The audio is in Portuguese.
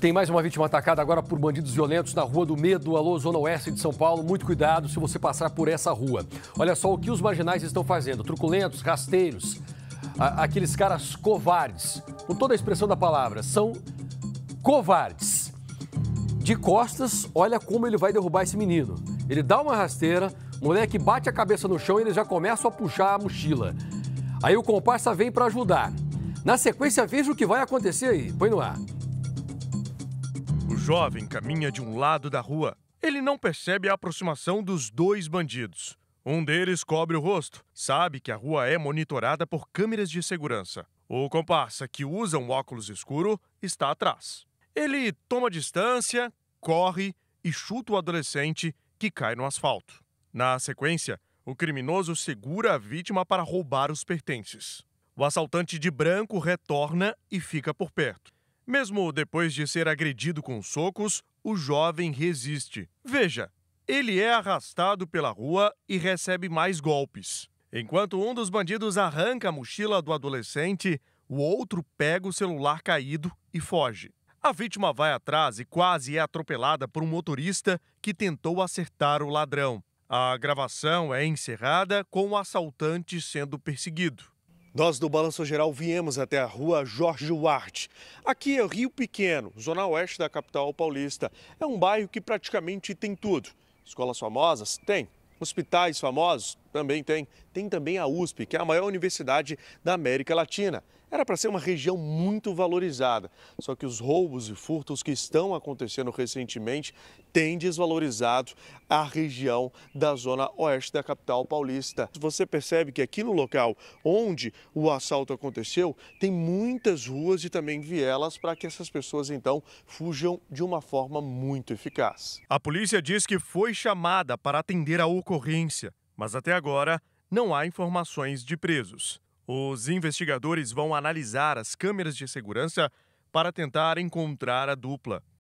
Tem mais uma vítima atacada agora por bandidos violentos na Rua do Medo, alô, Zona Oeste de São Paulo. Muito cuidado se você passar por essa rua. Olha só o que os marginais estão fazendo: truculentos, rasteiros, a, aqueles caras covardes. Com toda a expressão da palavra, são covardes. De costas, olha como ele vai derrubar esse menino. Ele dá uma rasteira, o moleque bate a cabeça no chão e eles já começam a puxar a mochila. Aí o comparsa vem para ajudar. Na sequência, veja o que vai acontecer aí. Põe no ar. O jovem caminha de um lado da rua. Ele não percebe a aproximação dos dois bandidos. Um deles cobre o rosto, sabe que a rua é monitorada por câmeras de segurança. O comparsa, que usa um óculos escuro, está atrás. Ele toma distância, corre e chuta o adolescente, que cai no asfalto. Na sequência, o criminoso segura a vítima para roubar os pertences. O assaltante de branco retorna e fica por perto. Mesmo depois de ser agredido com socos, o jovem resiste. Veja, ele é arrastado pela rua e recebe mais golpes. Enquanto um dos bandidos arranca a mochila do adolescente, o outro pega o celular caído e foge. A vítima vai atrás e quase é atropelada por um motorista que tentou acertar o ladrão. A gravação é encerrada com o assaltante sendo perseguido. Nós do Balanço Geral viemos até a rua Jorge Duarte. Aqui é Rio Pequeno, zona oeste da capital paulista. É um bairro que praticamente tem tudo. Escolas famosas? Tem. Hospitais famosos? Também tem. Tem também a USP, que é a maior universidade da América Latina. Era para ser uma região muito valorizada, só que os roubos e furtos que estão acontecendo recentemente têm desvalorizado a região da zona oeste da capital paulista. Você percebe que aqui no local onde o assalto aconteceu, tem muitas ruas e também vielas para que essas pessoas então fujam de uma forma muito eficaz. A polícia diz que foi chamada para atender a ocorrência, mas até agora não há informações de presos. Os investigadores vão analisar as câmeras de segurança para tentar encontrar a dupla.